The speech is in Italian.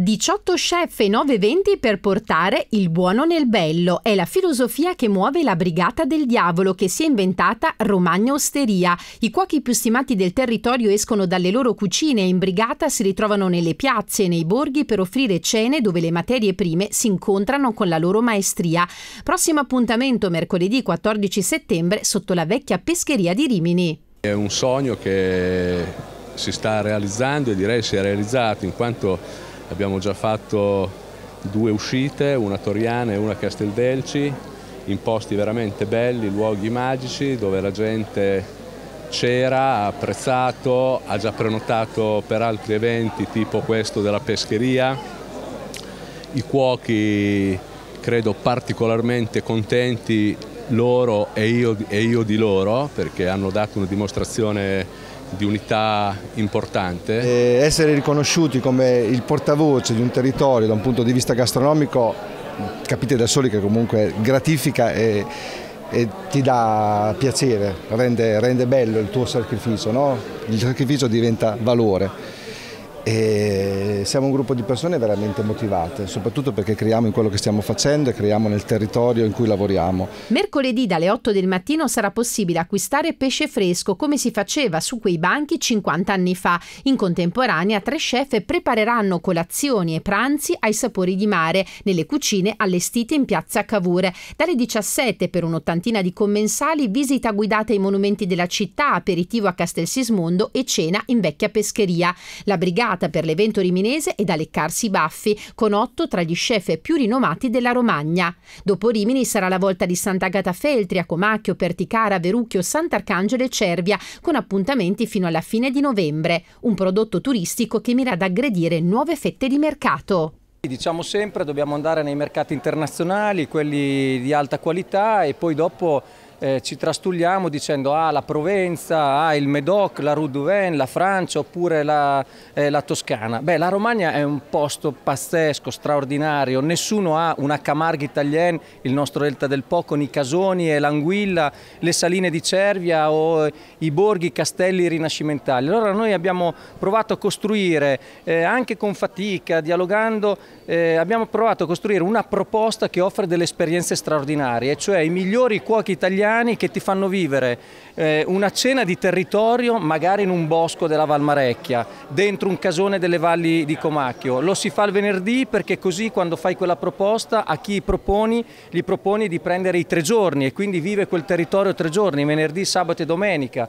18 chef e 9 venti per portare il buono nel bello. È la filosofia che muove la Brigata del Diavolo che si è inventata Romagna Osteria. I cuochi più stimati del territorio escono dalle loro cucine e in brigata si ritrovano nelle piazze e nei borghi per offrire cene dove le materie prime si incontrano con la loro maestria. Prossimo appuntamento mercoledì 14 settembre sotto la vecchia pescheria di Rimini. È un sogno che si sta realizzando e direi si è realizzato in quanto abbiamo già fatto due uscite, una a Toriana e una a Casteldelci, in posti veramente belli, luoghi magici dove la gente c'era, ha apprezzato, ha già prenotato per altri eventi tipo questo della pescheria, i cuochi credo particolarmente contenti loro e io, e io di loro perché hanno dato una dimostrazione di unità importante. E eh, essere riconosciuti come il portavoce di un territorio da un punto di vista gastronomico, capite da soli che comunque gratifica e, e ti dà piacere, rende, rende, bello il tuo sacrificio, no? il sacrificio diventa valore. E siamo un gruppo di persone veramente motivate, soprattutto perché creiamo in quello che stiamo facendo e creiamo nel territorio in cui lavoriamo. Mercoledì dalle 8 del mattino sarà possibile acquistare pesce fresco come si faceva su quei banchi 50 anni fa. In contemporanea tre chef prepareranno colazioni e pranzi ai sapori di mare nelle cucine allestite in piazza Cavour. Dalle 17 per un'ottantina di commensali visita guidata ai monumenti della città, aperitivo a Castel Sismondo e cena in vecchia pescheria. La brigata preparata per l'evento riminese e da leccarsi i baffi, con otto tra gli chef più rinomati della Romagna. Dopo Rimini sarà la volta di Sant'Agata Feltria, Comacchio, Perticara, Verucchio, Sant'Arcangelo e Cervia, con appuntamenti fino alla fine di novembre. Un prodotto turistico che mira ad aggredire nuove fette di mercato. Diciamo sempre dobbiamo andare nei mercati internazionali, quelli di alta qualità e poi dopo eh, ci trastulliamo dicendo ah, la Provenza, ah, il Medoc, la Rue Duven, la Francia oppure la, eh, la, Toscana. Beh, la Romagna è un posto pazzesco, straordinario, nessuno ha una Camargue italienne, il nostro Delta del Po con i casoni e l'anguilla, le saline di Cervia o eh, i borghi, i castelli rinascimentali. Allora noi abbiamo provato a costruire, eh, anche con fatica, dialogando, eh, abbiamo provato a costruire una proposta che offre delle esperienze straordinarie, cioè i migliori cuochi italiani italiani che ti fanno vivere eh, una cena di territorio magari in un bosco della Valmarecchia, dentro un casone delle valli di Comacchio. Lo si fa il venerdì perché così quando fai quella proposta a chi proponi, gli proponi di prendere i tre giorni e quindi vive quel territorio tre giorni, venerdì, sabato e domenica.